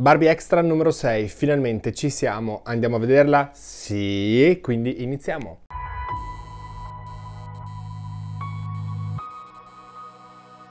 Barbie Extra numero 6, finalmente ci siamo, andiamo a vederla? Sì, quindi iniziamo!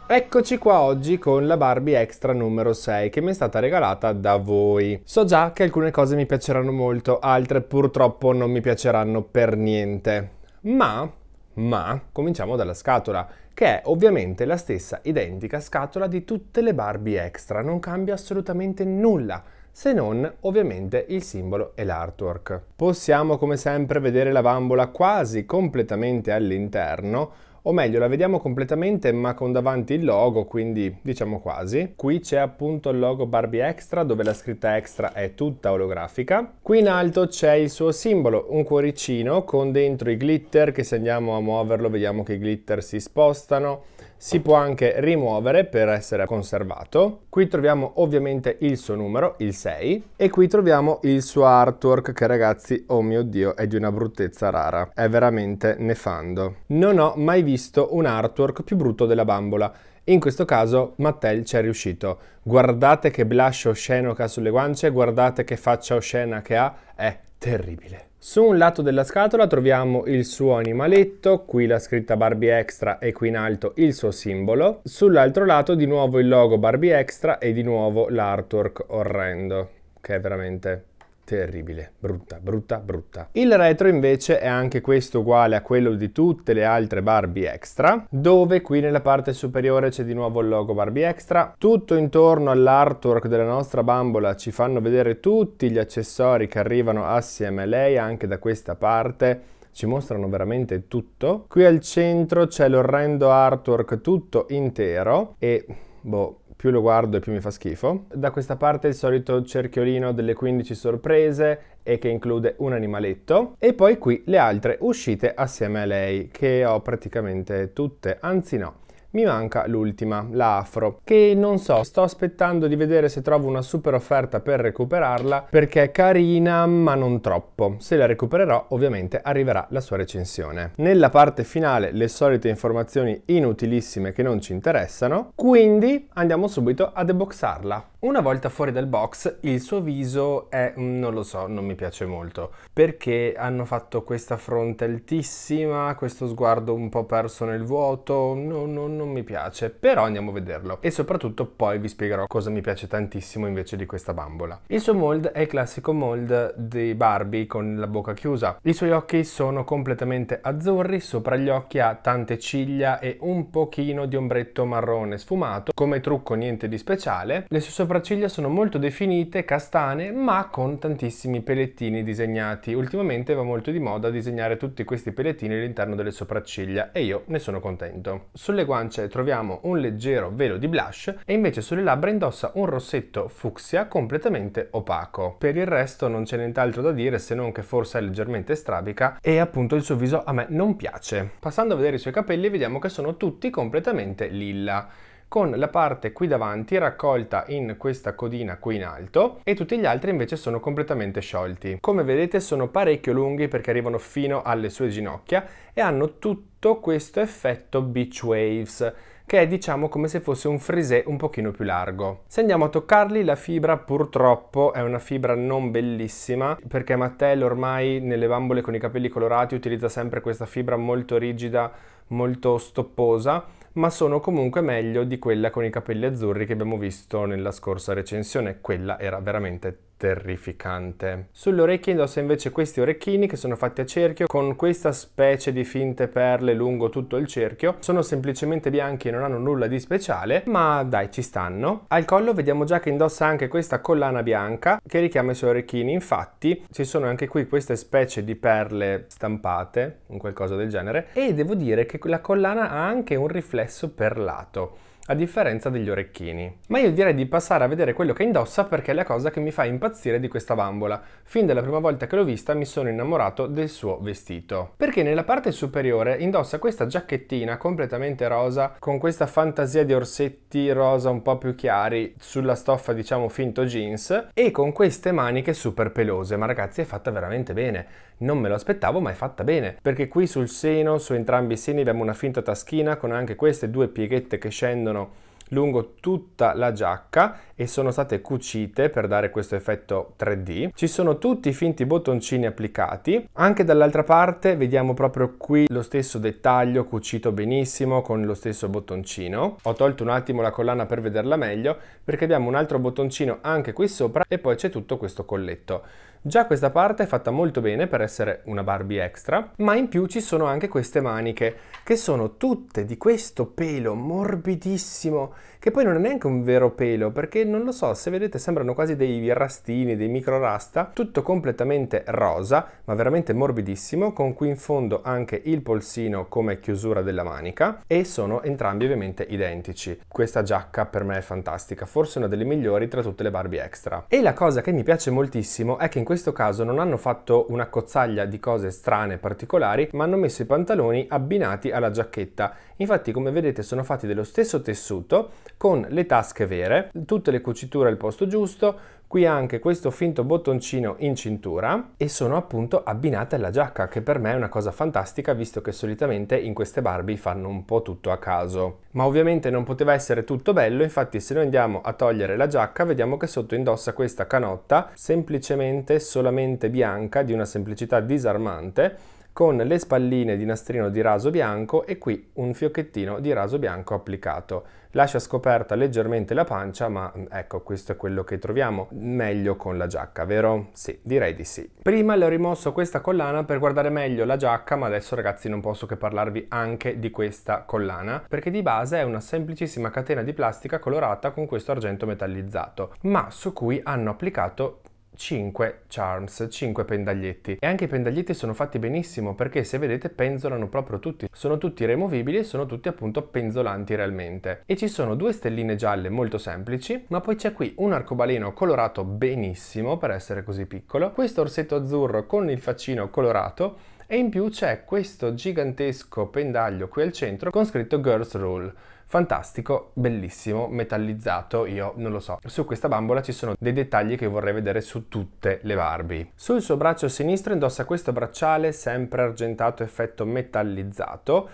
Eccoci qua oggi con la Barbie Extra numero 6 che mi è stata regalata da voi. So già che alcune cose mi piaceranno molto, altre purtroppo non mi piaceranno per niente. Ma, ma, cominciamo dalla scatola che è ovviamente la stessa identica scatola di tutte le Barbie extra, non cambia assolutamente nulla se non ovviamente il simbolo e l'artwork. Possiamo come sempre vedere la bambola quasi completamente all'interno, o meglio la vediamo completamente ma con davanti il logo, quindi diciamo quasi. Qui c'è appunto il logo Barbie Extra dove la scritta Extra è tutta olografica. Qui in alto c'è il suo simbolo, un cuoricino con dentro i glitter che se andiamo a muoverlo vediamo che i glitter si spostano si può anche rimuovere per essere conservato. Qui troviamo ovviamente il suo numero, il 6, e qui troviamo il suo artwork che ragazzi, oh mio Dio, è di una bruttezza rara. È veramente nefando. Non ho mai visto un artwork più brutto della bambola. In questo caso Mattel ci è riuscito. Guardate che blush osceno che ha sulle guance, guardate che faccia oscena che ha, è terribile. Su un lato della scatola troviamo il suo animaletto, qui la scritta Barbie Extra e qui in alto il suo simbolo. Sull'altro lato di nuovo il logo Barbie Extra e di nuovo l'artwork orrendo, che è veramente terribile, brutta, brutta, brutta. Il retro invece è anche questo uguale a quello di tutte le altre Barbie Extra, dove qui nella parte superiore c'è di nuovo il logo Barbie Extra. Tutto intorno all'artwork della nostra bambola ci fanno vedere tutti gli accessori che arrivano assieme a lei anche da questa parte ci mostrano veramente tutto. Qui al centro c'è l'orrendo artwork tutto intero e boh, più lo guardo e più mi fa schifo. Da questa parte il solito cerchiolino delle 15 sorprese e che include un animaletto e poi qui le altre uscite assieme a lei che ho praticamente tutte, anzi no mi manca l'ultima, la Afro, che non so, sto aspettando di vedere se trovo una super offerta per recuperarla, perché è carina ma non troppo. Se la recupererò ovviamente arriverà la sua recensione. Nella parte finale le solite informazioni inutilissime che non ci interessano, quindi andiamo subito a deboxarla. Una volta fuori dal box il suo viso è, mm, non lo so, non mi piace molto, perché hanno fatto questa fronte altissima, questo sguardo un po' perso nel vuoto, non, non, non non mi piace, però andiamo a vederlo e soprattutto poi vi spiegherò cosa mi piace tantissimo invece di questa bambola. Il suo mold è il classico mold di Barbie con la bocca chiusa. I suoi occhi sono completamente azzurri, sopra gli occhi ha tante ciglia e un pochino di ombretto marrone sfumato, come trucco niente di speciale. Le sue sopracciglia sono molto definite, castane, ma con tantissimi pelettini disegnati. Ultimamente va molto di moda disegnare tutti questi pelettini all'interno delle sopracciglia e io ne sono contento. Sulle guance guance troviamo un leggero velo di blush e invece sulle labbra indossa un rossetto fucsia completamente opaco. Per il resto non c'è nient'altro da dire se non che forse è leggermente strabica e appunto il suo viso a me non piace. Passando a vedere i suoi capelli vediamo che sono tutti completamente lilla con la parte qui davanti raccolta in questa codina qui in alto e tutti gli altri invece sono completamente sciolti. Come vedete sono parecchio lunghi perché arrivano fino alle sue ginocchia e hanno tutto questo effetto beach waves che è diciamo come se fosse un frisè un pochino più largo. Se andiamo a toccarli la fibra purtroppo è una fibra non bellissima perché Mattel ormai nelle bambole con i capelli colorati utilizza sempre questa fibra molto rigida, molto stopposa ma sono comunque meglio di quella con i capelli azzurri che abbiamo visto nella scorsa recensione, quella era veramente terrificante. Sulle orecchie indossa invece questi orecchini che sono fatti a cerchio con questa specie di finte perle lungo tutto il cerchio. Sono semplicemente bianchi e non hanno nulla di speciale, ma dai ci stanno. Al collo vediamo già che indossa anche questa collana bianca che richiama i suoi orecchini. Infatti ci sono anche qui queste specie di perle stampate, un qualcosa del genere, e devo dire che la collana ha anche un riflesso perlato a differenza degli orecchini. Ma io direi di passare a vedere quello che indossa perché è la cosa che mi fa impazzire di questa bambola. Fin dalla prima volta che l'ho vista mi sono innamorato del suo vestito. Perché nella parte superiore indossa questa giacchettina completamente rosa con questa fantasia di orsetti rosa un po' più chiari sulla stoffa diciamo finto jeans e con queste maniche super pelose. Ma ragazzi è fatta veramente bene non me lo aspettavo ma è fatta bene perché qui sul seno, su entrambi i seni abbiamo una finta taschina con anche queste due pieghette che scendono lungo tutta la giacca e sono state cucite per dare questo effetto 3D. Ci sono tutti i finti bottoncini applicati. Anche dall'altra parte vediamo proprio qui lo stesso dettaglio cucito benissimo con lo stesso bottoncino. Ho tolto un attimo la collana per vederla meglio perché abbiamo un altro bottoncino anche qui sopra e poi c'è tutto questo colletto. Già questa parte è fatta molto bene per essere una Barbie extra, ma in più ci sono anche queste maniche, che sono tutte di questo pelo morbidissimo che poi non è neanche un vero pelo, perché non lo so, se vedete sembrano quasi dei rastini, dei micro rasta, tutto completamente rosa, ma veramente morbidissimo, con qui in fondo anche il polsino come chiusura della manica, e sono entrambi ovviamente identici. Questa giacca per me è fantastica, forse una delle migliori tra tutte le Barbie extra. E la cosa che mi piace moltissimo è che in questo caso non hanno fatto una cozzaglia di cose strane, particolari, ma hanno messo i pantaloni abbinati alla giacchetta. Infatti come vedete sono fatti dello stesso tessuto, con le tasche vere, tutte le cuciture al posto giusto, qui anche questo finto bottoncino in cintura e sono appunto abbinate alla giacca che per me è una cosa fantastica visto che solitamente in queste Barbie fanno un po' tutto a caso. Ma ovviamente non poteva essere tutto bello infatti se noi andiamo a togliere la giacca vediamo che sotto indossa questa canotta semplicemente solamente bianca di una semplicità disarmante con le spalline di nastrino di raso bianco e qui un fiocchettino di raso bianco applicato. Lascia scoperta leggermente la pancia, ma mm, ecco, questo è quello che troviamo meglio con la giacca, vero? Sì, direi di sì. Prima le ho rimosso questa collana per guardare meglio la giacca, ma adesso ragazzi non posso che parlarvi anche di questa collana, perché di base è una semplicissima catena di plastica colorata con questo argento metallizzato, ma su cui hanno applicato 5 charms, 5 pendaglietti. E anche i pendaglietti sono fatti benissimo perché se vedete penzolano proprio tutti. Sono tutti removibili e sono tutti appunto penzolanti realmente. E ci sono due stelline gialle molto semplici, ma poi c'è qui un arcobaleno colorato benissimo per essere così piccolo, questo orsetto azzurro con il faccino colorato e in più c'è questo gigantesco pendaglio qui al centro con scritto Girls Rule. Fantastico, bellissimo, metallizzato, io non lo so. Su questa bambola ci sono dei dettagli che vorrei vedere su tutte le Barbie. Sul suo braccio sinistro indossa questo bracciale sempre argentato effetto metallizzato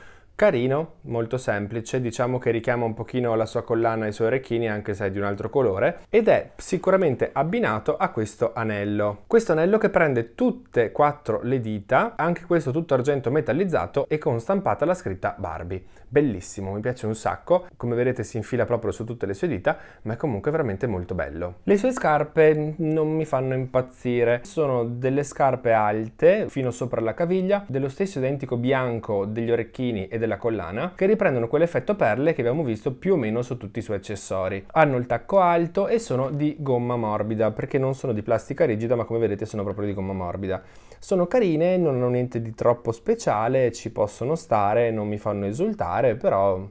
Carino, molto semplice, diciamo che richiama un pochino la sua collana e i suoi orecchini anche se è di un altro colore ed è sicuramente abbinato a questo anello. Questo anello che prende tutte e quattro le dita, anche questo tutto argento metallizzato e con stampata la scritta Barbie. Bellissimo, mi piace un sacco, come vedete si infila proprio su tutte le sue dita, ma è comunque veramente molto bello. Le sue scarpe non mi fanno impazzire, sono delle scarpe alte fino sopra la caviglia, dello stesso identico bianco degli orecchini e della la collana che riprendono quell'effetto perle che abbiamo visto più o meno su tutti i suoi accessori. Hanno il tacco alto e sono di gomma morbida perché non sono di plastica rigida ma come vedete sono proprio di gomma morbida. Sono carine, non hanno niente di troppo speciale, ci possono stare, non mi fanno esultare però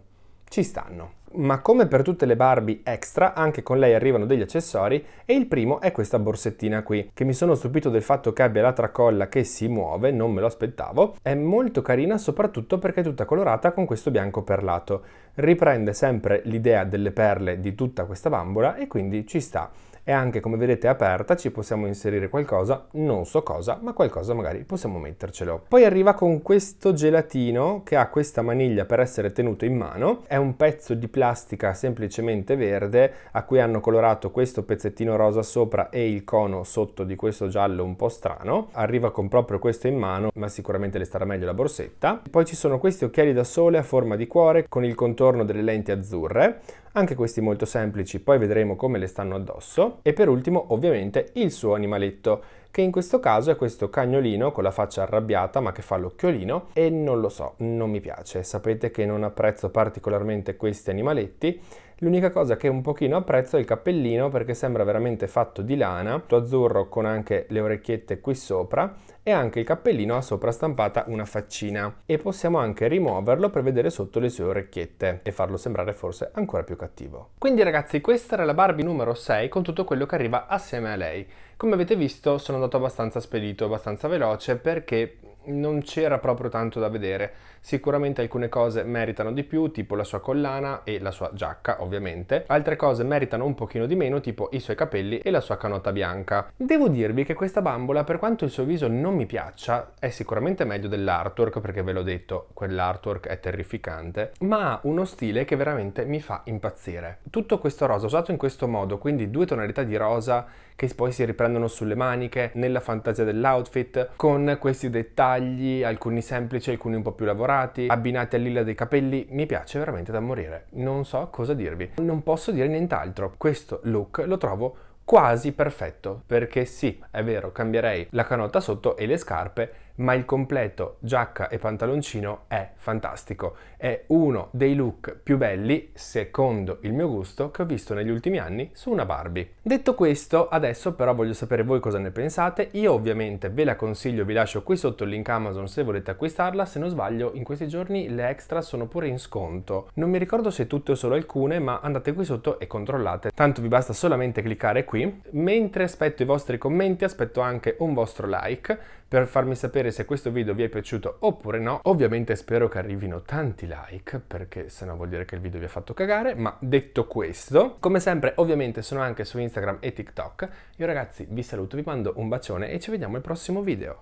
ci stanno ma come per tutte le Barbie extra, anche con lei arrivano degli accessori e il primo è questa borsettina qui, che mi sono stupito del fatto che abbia la tracolla che si muove, non me lo aspettavo. È molto carina soprattutto perché è tutta colorata con questo bianco perlato. Riprende sempre l'idea delle perle di tutta questa bambola e quindi ci sta è anche come vedete aperta, ci possiamo inserire qualcosa, non so cosa, ma qualcosa magari possiamo mettercelo. Poi arriva con questo gelatino che ha questa maniglia per essere tenuto in mano, è un pezzo di plastica semplicemente verde a cui hanno colorato questo pezzettino rosa sopra e il cono sotto di questo giallo un po' strano, arriva con proprio questo in mano, ma sicuramente le starà meglio la borsetta. Poi ci sono questi occhiali da sole a forma di cuore con il contorno delle lenti azzurre, anche questi molto semplici, poi vedremo come le stanno addosso. E per ultimo ovviamente il suo animaletto, che in questo caso è questo cagnolino con la faccia arrabbiata ma che fa l'occhiolino e non lo so, non mi piace. Sapete che non apprezzo particolarmente questi animaletti, L'unica cosa che un pochino apprezzo è il cappellino perché sembra veramente fatto di lana, tutto azzurro con anche le orecchiette qui sopra e anche il cappellino ha sopra stampata una faccina e possiamo anche rimuoverlo per vedere sotto le sue orecchiette e farlo sembrare forse ancora più cattivo. Quindi ragazzi questa era la Barbie numero 6 con tutto quello che arriva assieme a lei. Come avete visto sono andato abbastanza spedito, abbastanza veloce perché non c'era proprio tanto da vedere Sicuramente alcune cose meritano di più, tipo la sua collana e la sua giacca, ovviamente. Altre cose meritano un pochino di meno, tipo i suoi capelli e la sua canotta bianca. Devo dirvi che questa bambola, per quanto il suo viso non mi piaccia, è sicuramente meglio dell'artwork, perché ve l'ho detto, quell'artwork è terrificante, ma ha uno stile che veramente mi fa impazzire. Tutto questo rosa usato in questo modo, quindi due tonalità di rosa che poi si riprendono sulle maniche, nella fantasia dell'outfit, con questi dettagli, alcuni semplici, alcuni un po' più lavorati, colorati abbinati al dei capelli, mi piace veramente da morire. Non so cosa dirvi. Non posso dire nient'altro. Questo look lo trovo quasi perfetto perché sì, è vero, cambierei la canotta sotto e le scarpe ma il completo giacca e pantaloncino è fantastico. È uno dei look più belli, secondo il mio gusto, che ho visto negli ultimi anni su una Barbie. Detto questo, adesso però voglio sapere voi cosa ne pensate. Io ovviamente ve la consiglio, vi lascio qui sotto il link Amazon se volete acquistarla. Se non sbaglio, in questi giorni le extra sono pure in sconto. Non mi ricordo se tutte o solo alcune, ma andate qui sotto e controllate. Tanto vi basta solamente cliccare qui. Mentre aspetto i vostri commenti, aspetto anche un vostro like per farmi sapere se questo video vi è piaciuto oppure no. Ovviamente spero che arrivino tanti like perché sennò vuol dire che il video vi ha fatto cagare, ma detto questo, come sempre ovviamente sono anche su Instagram e TikTok. Io ragazzi vi saluto, vi mando un bacione e ci vediamo al prossimo video.